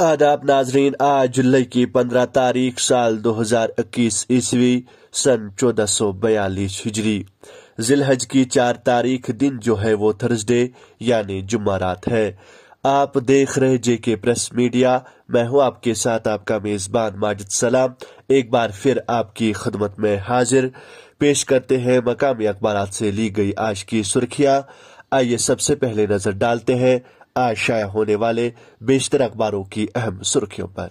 आदाब नाजरीन आज जुलाई की पंद्रह तारीख साल दो हजार इक्कीस ईस्वी सन चौदह सौ बयालीस हिजरी जिलहज की चार तारीख दिन जो है वो थर्सडे यानी रात है आप देख रहे जे के प्रेस मीडिया मैं हूं आपके साथ आपका मेजबान माजिद सलाम एक बार फिर आपकी खदमत में हाजिर पेश करते हैं मकामी अखबार से ली गई आज की सुर्खियां आइए सबसे पहले नजर डालते हैं आज शाया होने वाले बेशतर अखबारों की अहम सुर्खियों पर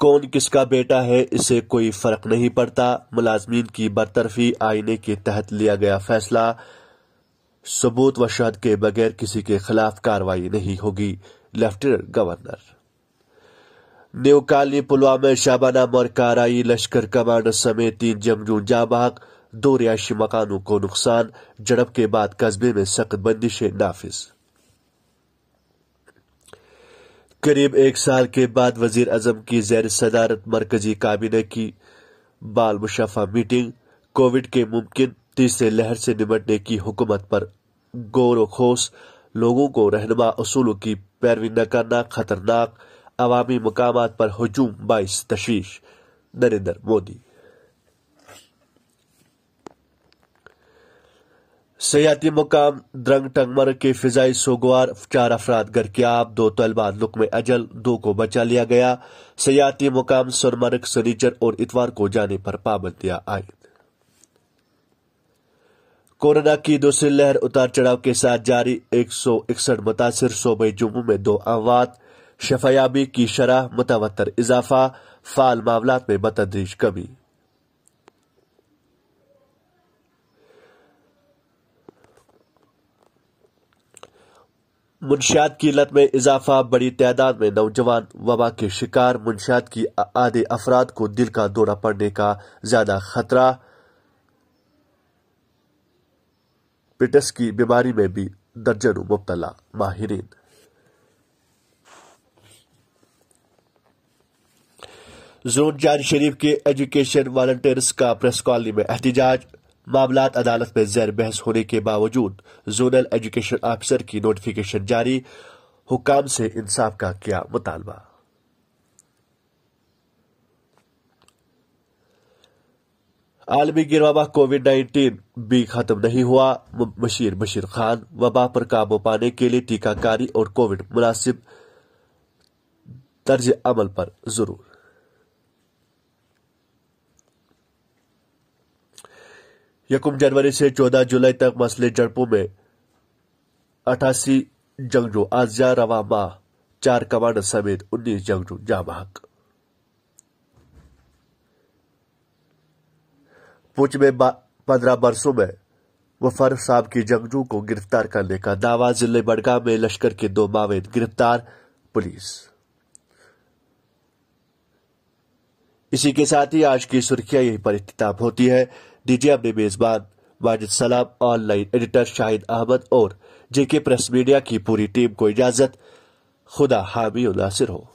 कौन किसका बेटा है इसे कोई फर्क नहीं पड़ता मुलाजमीन की बरतरफी आईने के तहत लिया गया फैसला सबूत व शहद के बगैर किसी के खिलाफ कार्रवाई नहीं होगी लेफ्टिनेंट गवर्नर न्यूकाली पुलवामा शाबाना मरकाराई लश्कर कमांडर समेत तीन जमजू जाबाग दो रिहायशी मकानों को नुकसान जड़प के बाद कस्बे में सख्त बंदिशें नाफिज करीब एक साल के बाद वजीर अजम की जैर सदारत मरकजी काबिना की बाल मुशफा मीटिंग कोविड के मुमकिन तीसरे लहर से निपटने की हुकूमत पर गौर खोस लोगों को रहनमा असूलों की पैरवी न करना खतरनाक अवामी मकाम पर हजूम बाईस तशवीश नरेंद्र मोदी सयाती मुकाम द्रंग टंगमर के फिजाई सोगवार चार अफराद गरकियाब दो तलबा लुकम अजल दो को बचा लिया गया सयाती मुकाम सोनमर्ग सनीचर और इतवार को जाने पर पाबंदियां आयद कोरोना की दूसरी लहर उतार चढ़ाव के साथ जारी एक सौ इकसठ मुतासर सोबई जुम्मू में दो अमवात शफायाबी की शरह मुतवतर इजाफा फाल मामला में बतदरीज कमी मुंशियात की लत में इजाफा बड़ी तादाद में नौजवान वबा के शिकार मुंशात की आधे अफराद को दिल का दौरा पड़ने का ज्यादा खतरा पिटस की बीमारी में भी दर्जनों मुबतला माहरीन जोन जान शरीफ के एजुकेशन वॉल्टियर्स का प्रेस कॉलोनी में एहतजाज मामला अदालत में जैर बहस होने के बावजूद जोनल एजुकेशन ऑफिसर की नोटिफिकेशन जारी हुकाम से इंसाफ का किया मुतालबा आलमी वबा कोविड नाइन्टीन भी खत्म नहीं हुआ बशीर बशीर खान वबा पर काबू पाने के लिए टीकाकारी और कोविड मुनासिब तर्ज अमल पर जरूर यकुम जनवरी से 14 जुलाई तक मसले जड़पू में अठासी जंगजू आजिया रवामा चार कमांडर समेत 19 जंगजू जामाक पूछ में पंद्रह बरसों में मुफर साहब की जंगजू को गिरफ्तार करने का दावा जिले बड़गाम में लश्कर के दो मावेद गिरफ्तार पुलिस इसी के साथ ही आज की सुर्खियां यही पर होती है डीजीएम ने मेजबान वाजिद सलाम ऑनलाइन एडिटर शाहिद अहमद और जेके प्रेस मीडिया की पूरी टीम को इजाजत खुदा हामी उदासिर हो